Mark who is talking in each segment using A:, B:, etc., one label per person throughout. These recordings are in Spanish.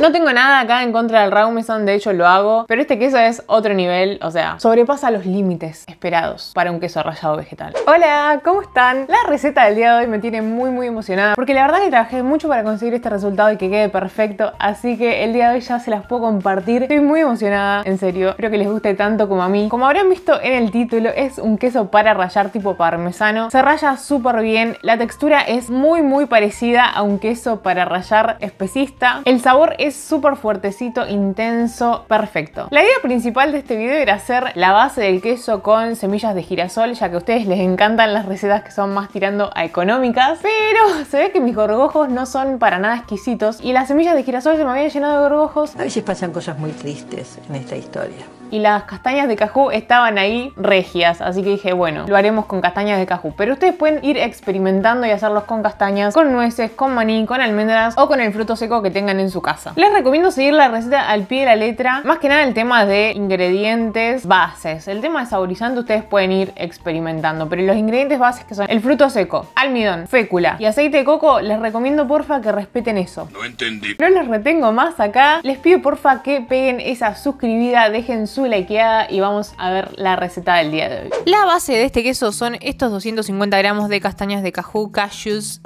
A: No tengo nada acá en contra del Raumeson, de hecho lo hago, pero este queso es otro nivel, o sea, sobrepasa los límites esperados para un queso rallado vegetal. Hola, ¿cómo están? La receta del día de hoy me tiene muy muy emocionada, porque la verdad que trabajé mucho para conseguir este resultado y que quede perfecto, así que el día de hoy ya se las puedo compartir. Estoy muy emocionada, en serio, espero que les guste tanto como a mí. Como habrán visto en el título, es un queso para rayar tipo parmesano, se raya súper bien, la textura es muy muy parecida a un queso para rayar especista, el sabor es súper fuertecito, intenso, perfecto. La idea principal de este video era hacer la base del queso con semillas de girasol, ya que a ustedes les encantan las recetas que son más tirando a económicas, pero se ve que mis gorgojos no son para nada exquisitos y las semillas de girasol se me habían llenado de gorgojos. A veces pasan cosas muy tristes en esta historia y las castañas de cajú estaban ahí regias, así que dije, bueno, lo haremos con castañas de cajú. Pero ustedes pueden ir experimentando y hacerlos con castañas, con nueces, con maní, con almendras o con el fruto seco que tengan en su casa. Les recomiendo seguir la receta al pie de la letra, más que nada el tema de ingredientes bases. El tema de saborizante ustedes pueden ir experimentando, pero los ingredientes bases que son el fruto seco, almidón, fécula y aceite de coco, les recomiendo porfa que respeten eso. No entendí. No les retengo más acá, les pido porfa que peguen esa suscribida, dejen su likeada y vamos a ver la receta del día de hoy. La base de este queso son estos 250 gramos de castañas de cajú, cashews,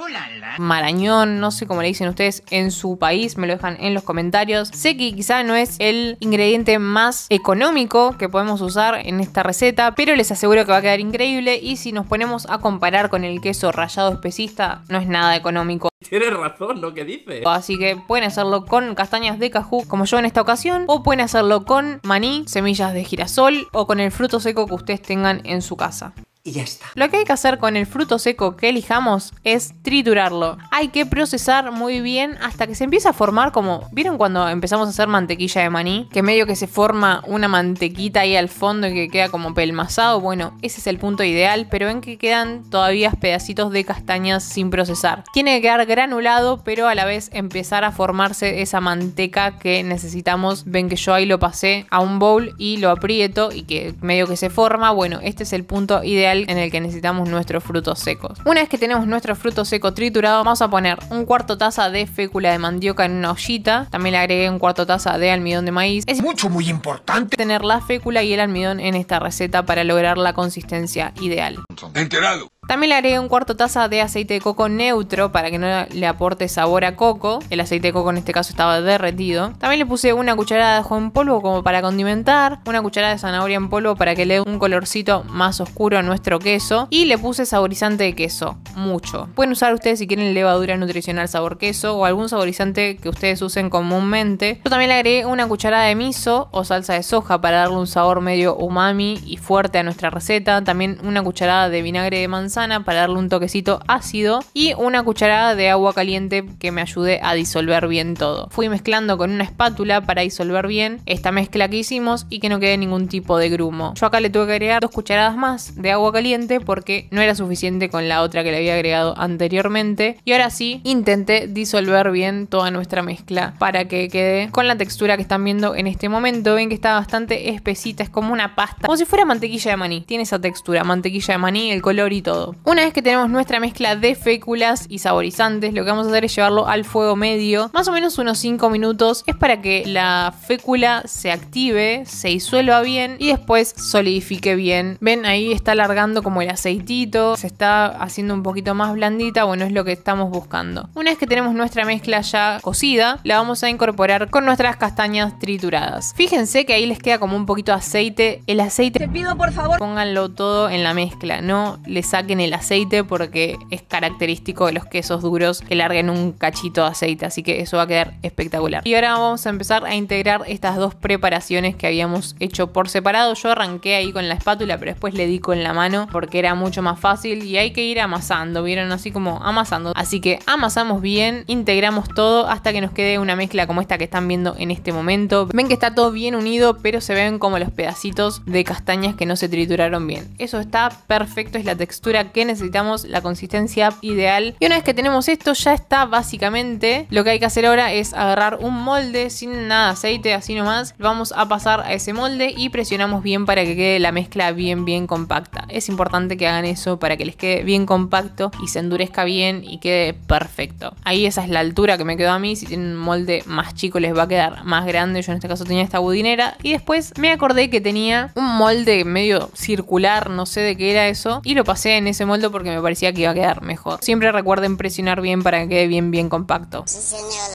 A: marañón, no sé cómo le dicen ustedes en su país, me lo dejan en los comentarios. Sé que quizá no es el ingrediente más económico que podemos usar en esta receta, pero les aseguro que va a quedar increíble y si nos ponemos a comparar con el queso rallado especista, no es nada económico. Tiene razón lo que dice. Así que pueden hacerlo con castañas de cajú, como yo en esta ocasión, o pueden hacerlo con maní, semillas de girasol o con el fruto seco que ustedes tengan en su casa y ya está. Lo que hay que hacer con el fruto seco que elijamos es triturarlo. Hay que procesar muy bien hasta que se empieza a formar como, ¿vieron cuando empezamos a hacer mantequilla de maní? Que medio que se forma una mantequita ahí al fondo y que queda como pelmazado. Bueno, ese es el punto ideal, pero ven que quedan todavía pedacitos de castañas sin procesar. Tiene que quedar granulado, pero a la vez empezar a formarse esa manteca que necesitamos. Ven que yo ahí lo pasé a un bowl y lo aprieto y que medio que se forma. Bueno, este es el punto ideal en el que necesitamos nuestros frutos secos. Una vez que tenemos nuestro fruto seco triturado, vamos a poner un cuarto taza de fécula de mandioca en una ollita. También le agregué un cuarto taza de almidón de maíz. Es mucho, muy importante tener la fécula y el almidón en esta receta para lograr la consistencia ideal. Enterado. También le agregué un cuarto taza de aceite de coco neutro para que no le aporte sabor a coco. El aceite de coco en este caso estaba derretido. También le puse una cucharada de ajo en polvo como para condimentar, una cucharada de zanahoria en polvo para que le dé un colorcito más oscuro a nuestro queso y le puse saborizante de queso, mucho. Pueden usar ustedes si quieren levadura nutricional sabor queso o algún saborizante que ustedes usen comúnmente. Yo también le agregué una cucharada de miso o salsa de soja para darle un sabor medio umami y fuerte a nuestra receta. También una cucharada de vinagre de manzana para darle un toquecito ácido y una cucharada de agua caliente que me ayude a disolver bien todo. Fui mezclando con una espátula para disolver bien esta mezcla que hicimos y que no quede ningún tipo de grumo. Yo acá le tuve que agregar dos cucharadas más de agua caliente porque no era suficiente con la otra que le había agregado anteriormente y ahora sí intenté disolver bien toda nuestra mezcla para que quede con la textura que están viendo en este momento. Ven que está bastante espesita, es como una pasta, como si fuera mantequilla de maní. Tiene esa textura, mantequilla de maní el color y todo. Una vez que tenemos nuestra mezcla de féculas y saborizantes, lo que vamos a hacer es llevarlo al fuego medio, más o menos unos 5 minutos, es para que la fécula se active, se disuelva bien y después solidifique bien. Ven, ahí está alargando como el aceitito, se está haciendo un poquito más blandita, bueno, es lo que estamos buscando. Una vez que tenemos nuestra mezcla ya cocida, la vamos a incorporar con nuestras castañas trituradas. Fíjense que ahí les queda como un poquito de aceite. El aceite... Te pido por favor... Pónganlo todo en la mezcla no le saquen el aceite porque es característico de los quesos duros que larguen un cachito de aceite, así que eso va a quedar espectacular. Y ahora vamos a empezar a integrar estas dos preparaciones que habíamos hecho por separado. Yo arranqué ahí con la espátula, pero después le di con la mano porque era mucho más fácil y hay que ir amasando, vieron así como amasando. Así que amasamos bien, integramos todo hasta que nos quede una mezcla como esta que están viendo en este momento. Ven que está todo bien unido, pero se ven como los pedacitos de castañas que no se trituraron bien. Eso está perfecto es la textura que necesitamos, la consistencia ideal. Y una vez que tenemos esto, ya está básicamente. Lo que hay que hacer ahora es agarrar un molde sin nada aceite, así nomás. vamos a pasar a ese molde y presionamos bien para que quede la mezcla bien, bien compacta. Es importante que hagan eso para que les quede bien compacto y se endurezca bien y quede perfecto. Ahí esa es la altura que me quedó a mí. Si tienen un molde más chico les va a quedar más grande. Yo en este caso tenía esta budinera. Y después me acordé que tenía un molde medio circular, no sé de qué era eso y lo pasé en ese molde porque me parecía que iba a quedar mejor. Siempre recuerden presionar bien para que quede bien, bien compacto.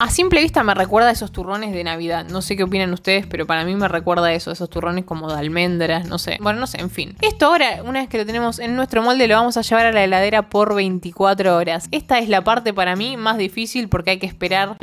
A: A simple vista me recuerda a esos turrones de Navidad. No sé qué opinan ustedes, pero para mí me recuerda eso, esos turrones como de almendras, no sé. Bueno, no sé, en fin. Esto ahora, una vez que lo tenemos en nuestro molde, lo vamos a llevar a la heladera por 24 horas. Esta es la parte para mí más difícil porque hay que esperar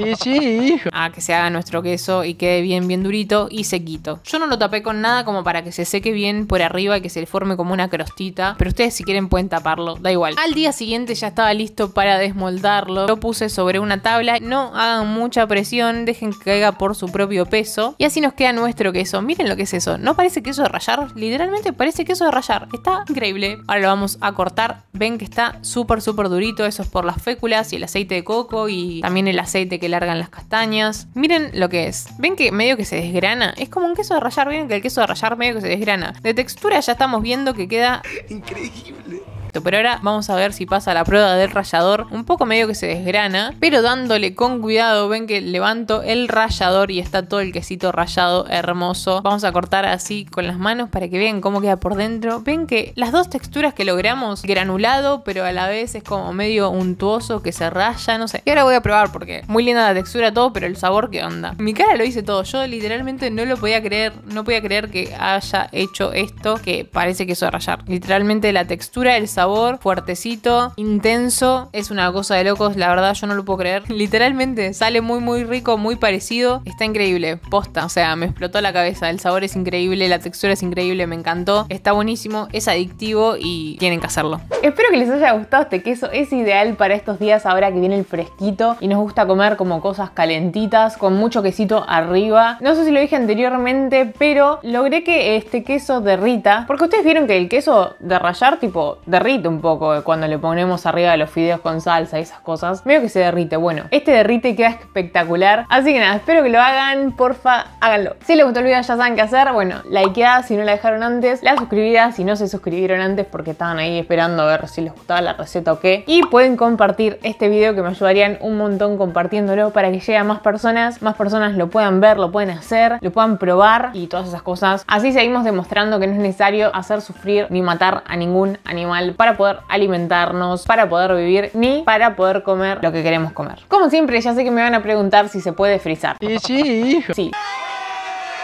A: a que se haga nuestro queso y quede bien, bien durito y sequito. Yo no lo tapé con nada como para que se seque bien por arriba y que se le forme como una crostita, pero Ustedes si quieren pueden taparlo, da igual. Al día siguiente ya estaba listo para desmoldarlo. Lo puse sobre una tabla. No hagan mucha presión, dejen que caiga por su propio peso. Y así nos queda nuestro queso. Miren lo que es eso. No parece queso de rayar. Literalmente parece queso de rayar. Está increíble. Ahora lo vamos a cortar. Ven que está súper, súper durito. Eso es por las féculas y el aceite de coco y también el aceite que largan las castañas. Miren lo que es. Ven que medio que se desgrana. Es como un queso de rayar. Miren que el queso de rayar medio que se desgrana. De textura ya estamos viendo que queda... Increíble Benimki gibi. Pero ahora vamos a ver si pasa la prueba del rallador. Un poco medio que se desgrana, pero dándole con cuidado, ven que levanto el rallador y está todo el quesito rallado hermoso. Vamos a cortar así con las manos para que vean cómo queda por dentro. Ven que las dos texturas que logramos, granulado, pero a la vez es como medio untuoso, que se raya, no sé. Y ahora voy a probar porque muy linda la textura, todo, pero el sabor, ¿qué onda? Mi cara lo hice todo. Yo literalmente no lo podía creer, no podía creer que haya hecho esto, que parece que de rayar. Literalmente la textura, el sabor fuertecito, intenso. Es una cosa de locos, la verdad yo no lo puedo creer. Literalmente sale muy muy rico, muy parecido. Está increíble, posta. O sea, me explotó la cabeza. El sabor es increíble, la textura es increíble, me encantó. Está buenísimo, es adictivo y tienen que hacerlo. Espero que les haya gustado este queso. Es ideal para estos días ahora que viene el fresquito y nos gusta comer como cosas calentitas con mucho quesito arriba. No sé si lo dije anteriormente, pero logré que este queso derrita. Porque ustedes vieron que el queso de rayar, tipo, derrita un poco eh, cuando le ponemos arriba los fideos con salsa y esas cosas. veo que se derrite. Bueno, este derrite queda espectacular. Así que nada, espero que lo hagan. Porfa, háganlo. Si les gustó el video ya saben qué hacer. Bueno, likeada si no la dejaron antes. La suscribida si no se suscribieron antes porque estaban ahí esperando a ver si les gustaba la receta o qué. Y pueden compartir este video que me ayudarían un montón compartiéndolo para que llegue a más personas. Más personas lo puedan ver, lo pueden hacer, lo puedan probar y todas esas cosas. Así seguimos demostrando que no es necesario hacer sufrir ni matar a ningún animal para poder alimentarnos, para poder vivir, ni para poder comer lo que queremos comer. Como siempre, ya sé que me van a preguntar si se puede frizar. Y sí, hijo. Sí.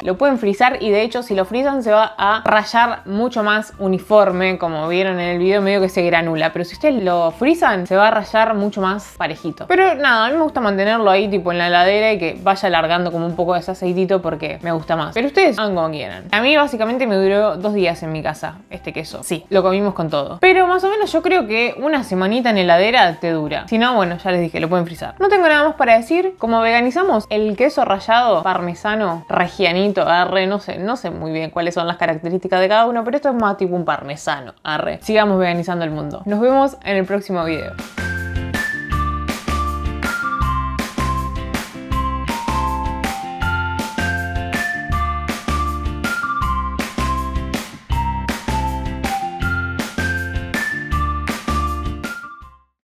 A: Lo pueden frizar y de hecho si lo frizan se va a rayar mucho más uniforme, como vieron en el video medio que se granula. Pero si ustedes lo frizan se va a rayar mucho más parejito. Pero nada, a mí me gusta mantenerlo ahí tipo en la heladera y que vaya alargando como un poco de ese aceitito porque me gusta más. Pero ustedes hagan como quieran. A mí básicamente me duró dos días en mi casa este queso. Sí, lo comimos con todo. Pero más o menos yo creo que una semanita en heladera te dura. Si no, bueno, ya les dije, lo pueden frizar. No tengo nada más para decir. Como veganizamos el queso rallado parmesano regianito arre, no sé, no sé muy bien cuáles son las características de cada uno, pero esto es más tipo un parmesano, arre. Sigamos veganizando el mundo. Nos vemos en el próximo video.